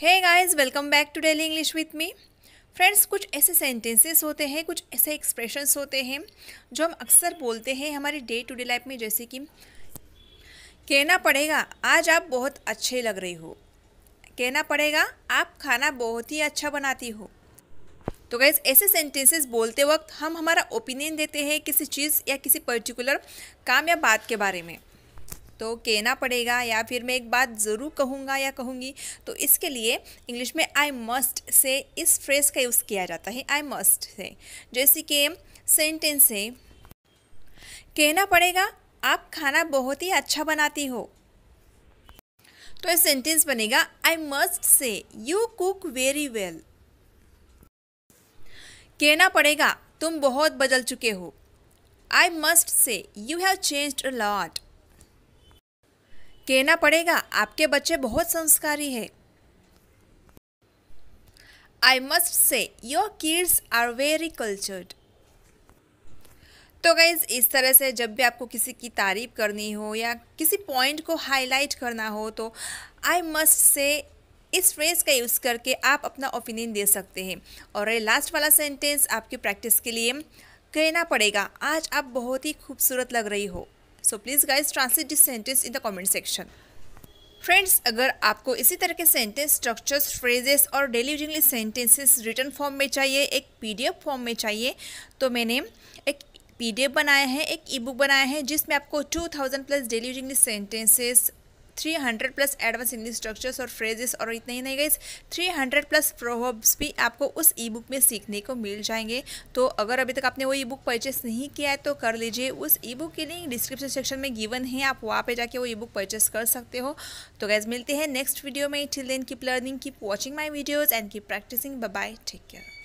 है guys welcome back to daily English with me friends कुछ ऐसे सेंटेंसेस होते हैं कुछ ऐसे एक्सप्रेशंस होते हैं जो हम अक्सर बोलते हैं हमारी डे टू डे लाइफ में जैसे कि कहना पड़ेगा आज आप बहुत अच्छे लग रही हो कहना पड़ेगा आप खाना बहुत ही अच्छा बनाती हो तो गैस ऐसे सेंटेंसेस बोलते वक्त हम हमारा ओपिनियन देते हैं किसी चीज़ या किसी पर्टिकुलर काम या बात के बारे में तो कहना पड़ेगा या फिर मैं एक बात ज़रूर कहूँगा या कहूँगी तो इसके लिए इंग्लिश में आई मस्ट से इस फ्रेज़ का यूज़ किया जाता है आई मस्ट से जैसे कि सेंटेंस है कहना पड़ेगा आप खाना बहुत ही अच्छा बनाती हो तो ये सेंटेंस बनेगा I must say you cook very well कहना पड़ेगा तुम बहुत बदल चुके हो I must say you have changed a lot कहना पड़ेगा आपके बच्चे बहुत संस्कारी है I must say your kids are very cultured तो गैज़ इस तरह से जब भी आपको किसी की तारीफ़ करनी हो या किसी पॉइंट को हाईलाइट करना हो तो आई मस्ट से इस फ्रेज़ का यूज़ करके आप अपना ओपिनियन दे सकते हैं और ये लास्ट वाला सेंटेंस आपकी प्रैक्टिस के लिए कहना पड़ेगा आज आप बहुत ही खूबसूरत लग रही हो so please guys translate this sentence in the comment section friends अगर आपको इसी तरह के सेंटेंस स्ट्रक्चर्स फ्रेजेस और daily using sentences written form में चाहिए एक पीडीएफ फॉर्म में चाहिए तो मैंने एक पीडीएफ बनाया है एक ई बुक बनाया है जिसमें आपको 2000 plus daily using sentences three hundred plus advance English structures और फ्रेजेस और इतने ही नहीं गई थ्री हंड्रेड प्लस प्रोवर्ब्स भी आपको उस ई बुक में सीखने को मिल जाएंगे तो अगर अभी तक आपने वो ई बुक परचेस नहीं किया है तो कर लीजिए उस ई बुक की लिंक डिस्क्रिप्शन सेक्शन में गिवन है आप वहाँ पर जाके वो ई बुक परचेस कर सकते हो तो गैस मिलते हैं नेक्स्ट वीडियो में till then keep learning keep watching my videos and keep practising bye take care